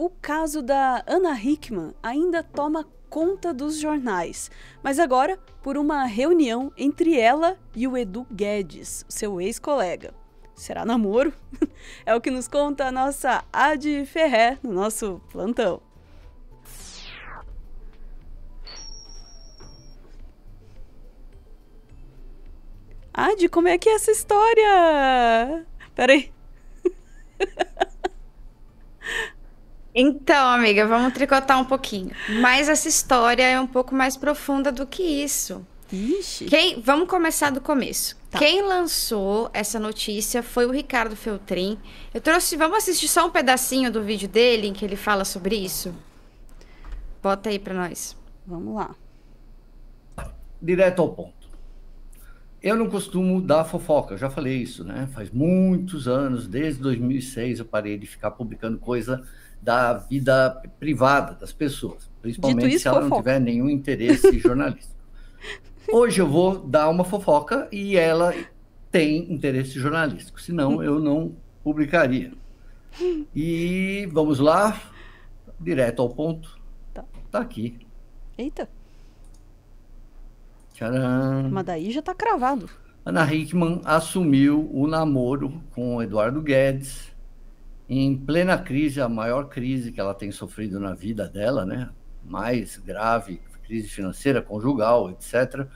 O caso da Ana Hickman ainda toma conta dos jornais, mas agora por uma reunião entre ela e o Edu Guedes, seu ex-colega. Será namoro? é o que nos conta a nossa Adi Ferré no nosso plantão. Adi, como é que é essa história? Peraí. Então, amiga, vamos tricotar um pouquinho. Mas essa história é um pouco mais profunda do que isso. Ixi. Quem, vamos começar do começo. Tá. Quem lançou essa notícia foi o Ricardo Feltrin. Eu trouxe. Vamos assistir só um pedacinho do vídeo dele em que ele fala sobre isso? Bota aí para nós. Vamos lá. Direto ao ponto. Eu não costumo dar fofoca, eu já falei isso, né? Faz muitos anos, desde 2006 eu parei de ficar publicando coisa da vida privada das pessoas, principalmente isso, se ela fofoca. não tiver nenhum interesse jornalístico. Hoje eu vou dar uma fofoca e ela tem interesse jornalístico, senão eu não publicaria. E vamos lá, direto ao ponto. Tá, tá aqui. Eita. Tcharam. Mas daí já tá cravado. Ana Hickman assumiu o namoro com Eduardo Guedes em plena crise, a maior crise que ela tem sofrido na vida dela, né? Mais grave, crise financeira, conjugal, etc.,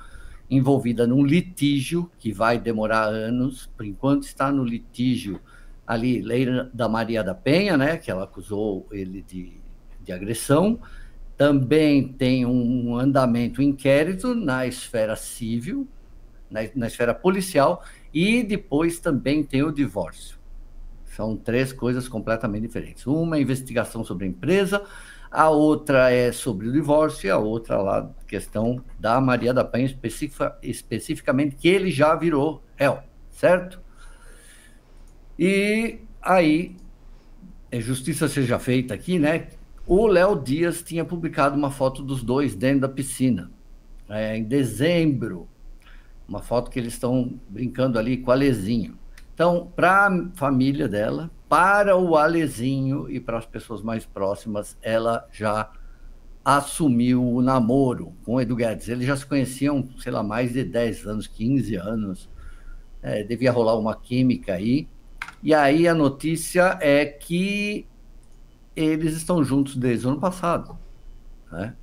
envolvida num litígio que vai demorar anos, por enquanto está no litígio ali, lei da Maria da Penha, né? Que ela acusou ele de, de agressão. Também tem um andamento inquérito na esfera civil, na, na esfera policial, e depois também tem o divórcio. São três coisas completamente diferentes. Uma é investigação sobre a empresa, a outra é sobre o divórcio, e a outra lá, questão da Maria da Penha, especifica, especificamente, que ele já virou réu, certo? E aí, é justiça seja feita aqui, né? O Léo Dias tinha publicado uma foto dos dois dentro da piscina, é, em dezembro. Uma foto que eles estão brincando ali com a lesinha. Então, para a família dela, para o Alezinho e para as pessoas mais próximas, ela já assumiu o namoro com o Edu Guedes. Eles já se conheciam, sei lá, mais de 10 anos, 15 anos. É, devia rolar uma química aí. E aí a notícia é que eles estão juntos desde o ano passado. Né?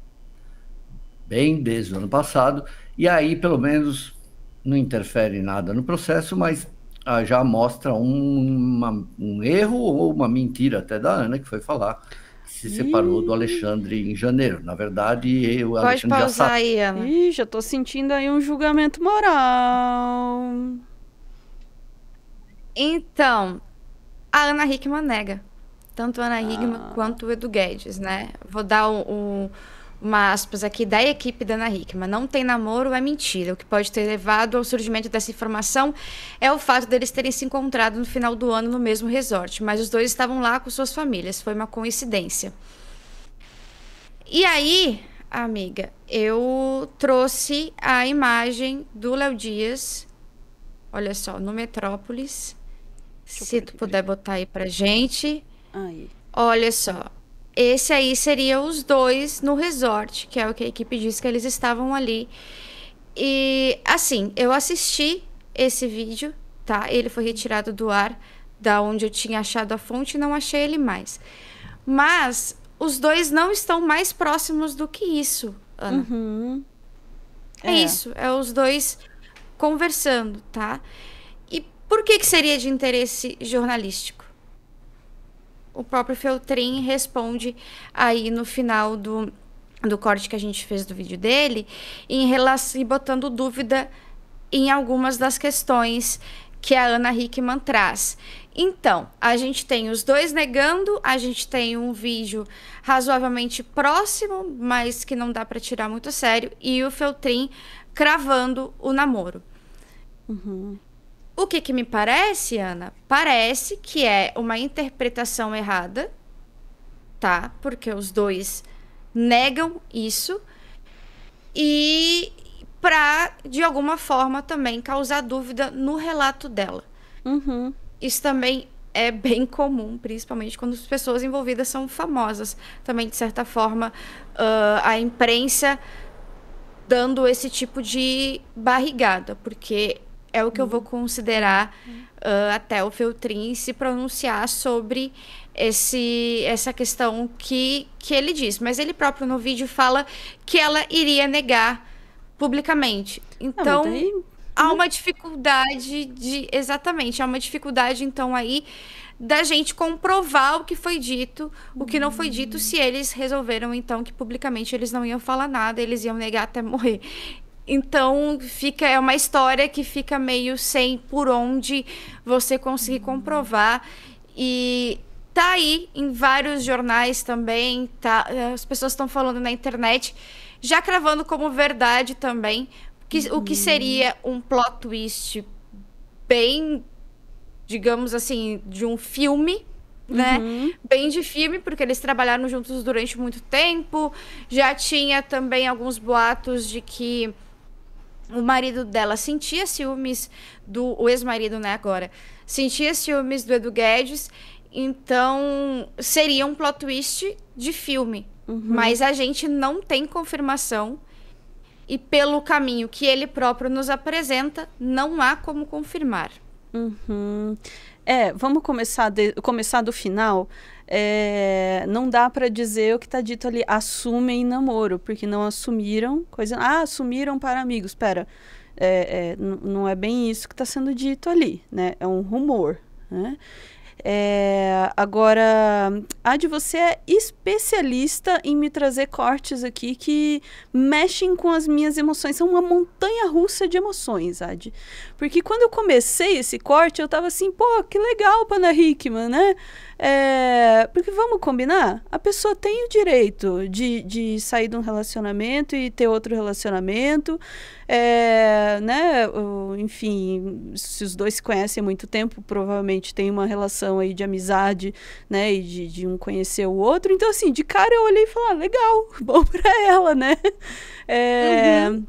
Bem desde o ano passado. E aí, pelo menos, não interfere nada no processo, mas ah, já mostra um, uma, um erro ou uma mentira até da Ana, que foi falar se separou Ih. do Alexandre em janeiro. Na verdade, o Pode Alexandre pausar já sabe. aí, Ana. Ih, já tô sentindo aí um julgamento moral. Então, a Ana Hickman nega. Tanto a Ana ah. Hickman quanto o Edu Guedes, né? Vou dar o uma aspas aqui, da equipe da Ana Hickman. Não tem namoro, é mentira. O que pode ter levado ao surgimento dessa informação é o fato deles terem se encontrado no final do ano no mesmo resort, mas os dois estavam lá com suas famílias. Foi uma coincidência. E aí, amiga, eu trouxe a imagem do Léo Dias, olha só, no Metrópolis. Deixa se tu puder botar aí pra gente. Aí. Olha só, esse aí seria os dois no resort, que é o que a equipe disse que eles estavam ali. E assim, eu assisti esse vídeo, tá? Ele foi retirado do ar, da onde eu tinha achado a fonte, não achei ele mais. Mas os dois não estão mais próximos do que isso, Ana. Uhum. É. é isso, é os dois conversando, tá? E por que que seria de interesse jornalístico? o próprio Feltrin responde aí no final do, do corte que a gente fez do vídeo dele, em relação, botando dúvida em algumas das questões que a Ana Hickman traz. Então, a gente tem os dois negando, a gente tem um vídeo razoavelmente próximo, mas que não dá para tirar muito sério, e o Feltrin cravando o namoro. Uhum. O que, que me parece, Ana? Parece que é uma interpretação errada, tá? Porque os dois negam isso e para de alguma forma também causar dúvida no relato dela. Uhum. Isso também é bem comum, principalmente quando as pessoas envolvidas são famosas. Também, de certa forma, uh, a imprensa dando esse tipo de barrigada, porque é o que eu vou uhum. considerar uh, até o Feltrin se pronunciar sobre esse, essa questão que, que ele diz. Mas ele próprio no vídeo fala que ela iria negar publicamente. Ah, então. Não, daí... Né? Há uma dificuldade de. Exatamente, há uma dificuldade, então, aí da gente comprovar o que foi dito, o que não foi dito, uhum. se eles resolveram então que publicamente eles não iam falar nada, eles iam negar até morrer. Então fica é uma história que fica meio sem por onde você conseguir comprovar e tá aí em vários jornais também, tá, as pessoas estão falando na internet, já cravando como verdade também, que, uhum. o que uhum. seria um plot twist bem, digamos assim, de um filme, né? Uhum. Bem de filme, porque eles trabalharam juntos durante muito tempo. Já tinha também alguns boatos de que o marido dela sentia ciúmes do o ex-marido, né, agora. Sentia ciúmes do Edu Guedes, então seria um plot twist de filme, uhum. mas a gente não tem confirmação e pelo caminho que ele próprio nos apresenta, não há como confirmar. Uhum. É, vamos começar, de, começar do final é, não dá para dizer o que está dito ali, assumem namoro, porque não assumiram coisa. Ah, assumiram para amigos. espera é, é, não é bem isso que está sendo dito ali, né? É um rumor, né? É, agora, Adi, você é especialista em me trazer cortes aqui que mexem com as minhas emoções. São uma montanha russa de emoções, Ad. Porque quando eu comecei esse corte, eu tava assim, pô, que legal, Pana Hickman, né? É, porque vamos combinar? A pessoa tem o direito de, de sair de um relacionamento e ter outro relacionamento, é, né? Enfim, se os dois se conhecem há muito tempo, provavelmente tem uma relação relação aí de amizade, né? E de, de um conhecer o outro. Então, assim, de cara eu olhei e falei, ah, legal, bom pra ela, né? É. Uhum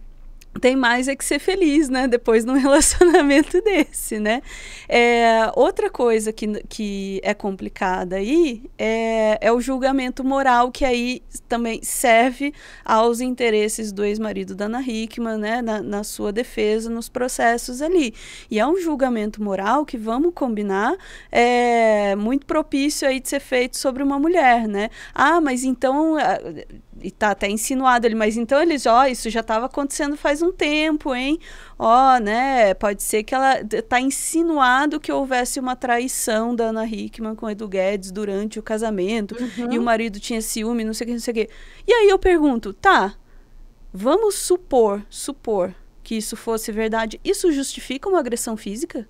tem mais é que ser feliz, né? Depois num relacionamento desse, né? É, outra coisa que, que é complicada aí é, é o julgamento moral, que aí também serve aos interesses do ex-marido da Ana Hickman, né? Na, na sua defesa, nos processos ali. E é um julgamento moral que, vamos combinar, é muito propício aí de ser feito sobre uma mulher, né? Ah, mas então ah, e tá até insinuado ele, mas então eles, ó, isso já estava acontecendo faz um tempo, hein? Ó, né? Pode ser que ela tá insinuado que houvesse uma traição da Ana Hickman com Edu Guedes durante o casamento uhum. e o uhum. marido tinha ciúme, não sei o que, não sei o que. E aí eu pergunto, tá? Vamos supor, supor que isso fosse verdade. Isso justifica uma agressão física?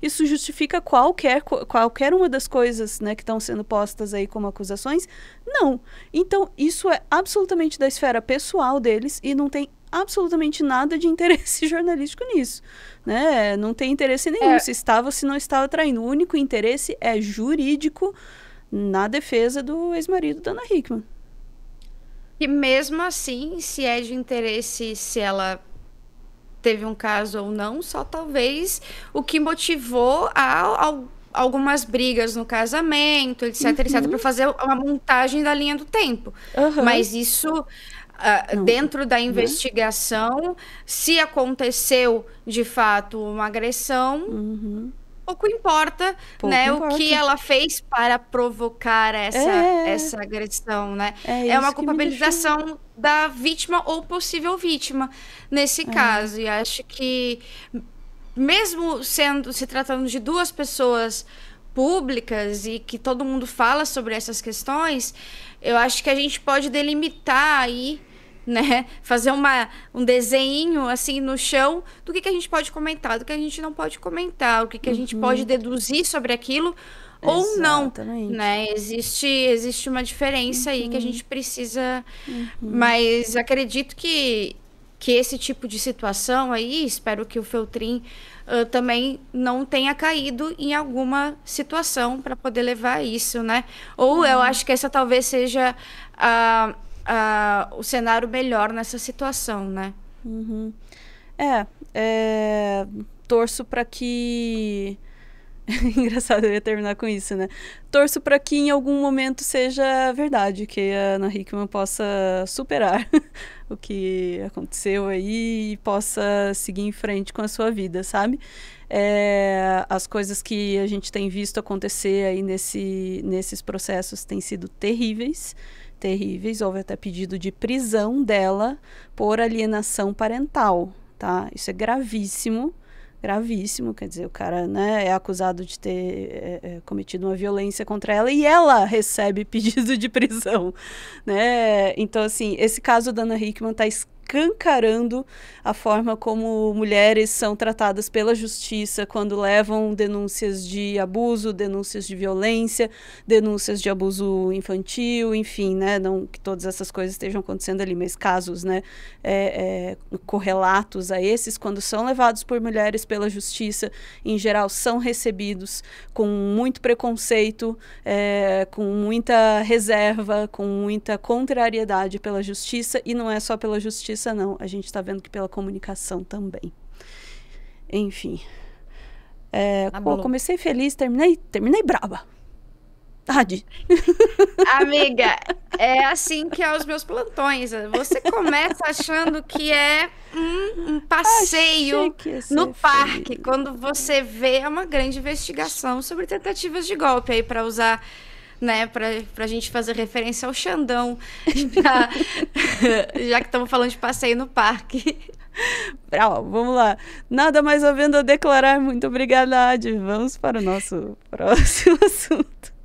isso justifica qualquer, qualquer uma das coisas né, que estão sendo postas aí como acusações? Não. Então, isso é absolutamente da esfera pessoal deles e não tem absolutamente nada de interesse jornalístico nisso. Né? Não tem interesse nenhum é. se estava ou se não estava traindo. O único interesse é jurídico na defesa do ex-marido da Ana Hickman. E mesmo assim, se é de interesse, se ela teve um caso ou não, só talvez o que motivou a, a algumas brigas no casamento, etc, uhum. etc, para fazer uma montagem da linha do tempo. Uhum. Mas isso Uh, dentro da uhum. investigação, uhum. se aconteceu de fato uma agressão, uhum pouco importa, pouco né, importa. o que ela fez para provocar essa, é, essa agressão, né? É, é uma culpabilização da vítima ou possível vítima nesse é. caso. E acho que mesmo sendo se tratando de duas pessoas públicas e que todo mundo fala sobre essas questões, eu acho que a gente pode delimitar aí né? Fazer uma, um desenho assim no chão do que, que a gente pode comentar, do que a gente não pode comentar, o que, que a gente pode uhum. deduzir sobre aquilo ou Exatamente. não, né? Existe existe uma diferença uhum. aí que a uhum. gente precisa, uhum. mas acredito que que esse tipo de situação aí, espero que o Feltrin uh, também não tenha caído em alguma situação para poder levar isso, né? Ou eu uhum. acho que essa talvez seja a uh, uh, o cenário melhor nessa situação, né? Uhum. É, é, torço para que engraçado eu ia terminar com isso, né? Torço para que em algum momento seja verdade, que a Ana Hickman possa superar o que aconteceu aí e possa seguir em frente com a sua vida, sabe? É, as coisas que a gente tem visto acontecer aí nesse, nesses processos têm sido terríveis terríveis. Houve até pedido de prisão dela por alienação parental, tá? Isso é gravíssimo, gravíssimo. Quer dizer, o cara né, é acusado de ter é, é, cometido uma violência contra ela e ela recebe pedido de prisão, né? Então, assim, esse caso da Ana Hickman está escancarando a forma como mulheres são tratadas pela justiça quando levam denúncias de abuso, denúncias de violência, denúncias de abuso infantil, enfim, né? Não que todas essas coisas estejam acontecendo ali, mas casos, né? É, é, correlatos a esses, quando são levados por mulheres pela justiça, em geral são recebidos com muito preconceito, é, com muita reserva, com muita contrariedade pela justiça, e não é só pela justiça justiça não, a gente está vendo que pela comunicação também. Enfim. É, tá co comecei feliz, terminei, terminei braba. tarde Amiga, é assim que é os meus plantões. Você começa achando que é um, um passeio no parque, feliz. quando você vê é uma grande investigação sobre tentativas de golpe aí para usar né? Pra, pra gente fazer referência ao Xandão. Já, já que estamos falando de passeio no parque. vamos lá. Nada mais havendo a declarar. Muito obrigada, Adi. Vamos para o nosso próximo assunto.